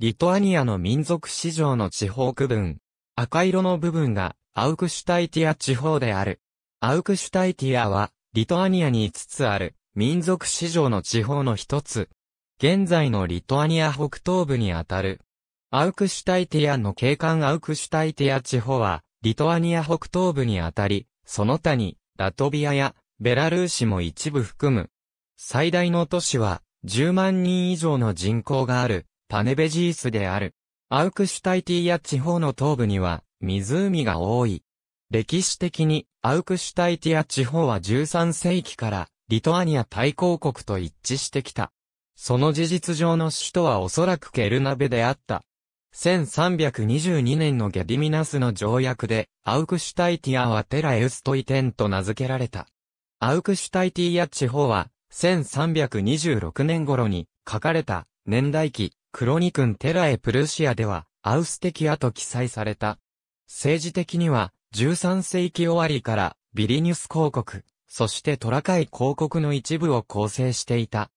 リトアニアの民族市場の地方区分。赤色の部分がアウクシュタイティア地方である。アウクシュタイティアは、リトアニアに5つある、民族市場の地方の一つ。現在のリトアニア北東部にあたる。アウクシュタイティアの景観アウクシュタイティア地方は、リトアニア北東部にあたり、その他に、ラトビアや、ベラルーシも一部含む。最大の都市は、10万人以上の人口がある、パネベジースである。アウクシュタイティア地方の東部には湖が多い。歴史的にアウクシュタイティア地方は13世紀からリトアニア大公国と一致してきた。その事実上の首都はおそらくケルナベであった。1322年のゲディミナスの条約で、アウクシュタイティアはテラエウストイテンと名付けられた。アウクシュタイティア地方は、1326年頃に書かれた年代記クロニクンテラエプルシアでは、アウステキアと記載された。政治的には、13世紀終わりから、ビリニュス公国、そしてトラカイ公国の一部を構成していた。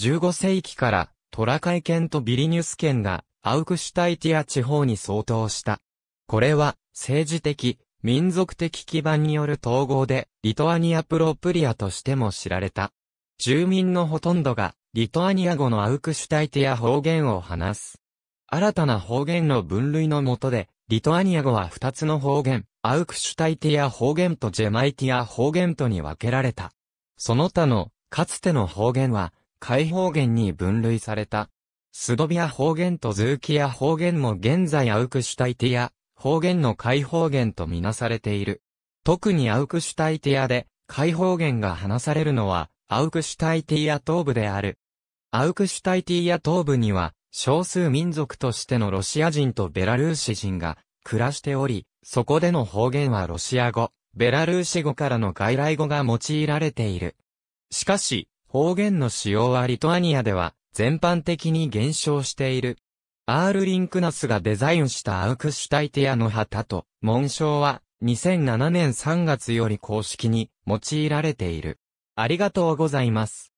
15世紀から、トラカイ県とビリニュス県が、アウクシュタイティア地方に相当した。これは、政治的、民族的基盤による統合で、リトアニアプロプリアとしても知られた。住民のほとんどが、リトアニア語のアウクシュタイテや方言を話す。新たな方言の分類の下で、リトアニア語は2つの方言、アウクシュタイティア方言とジェマイティア方言とに分けられた。その他の、かつての方言は、解方言に分類された。スドビア方言とズーキア方言も現在アウクシュタイティア方言の解方言とみなされている。特にアウクシュタイティアで、解方言が話されるのは、アウクシュタイティア東部である。アウクシュタイティア東部には、少数民族としてのロシア人とベラルーシ人が暮らしており、そこでの方言はロシア語、ベラルーシ語からの外来語が用いられている。しかし、方言の使用はリトアニアでは全般的に減少している。アール・リンクナスがデザインしたアウクシュタイティアの旗と紋章は2007年3月より公式に用いられている。ありがとうございます。